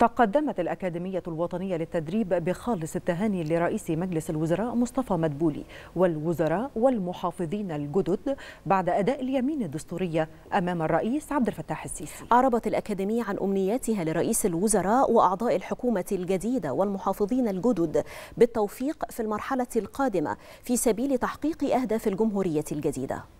تقدمت الأكاديمية الوطنية للتدريب بخالص التهاني لرئيس مجلس الوزراء مصطفى مدبولي والوزراء والمحافظين الجدد بعد أداء اليمين الدستورية أمام الرئيس عبد الفتاح السيسي أعربت الأكاديمية عن أمنياتها لرئيس الوزراء وأعضاء الحكومة الجديدة والمحافظين الجدد بالتوفيق في المرحلة القادمة في سبيل تحقيق أهداف الجمهورية الجديدة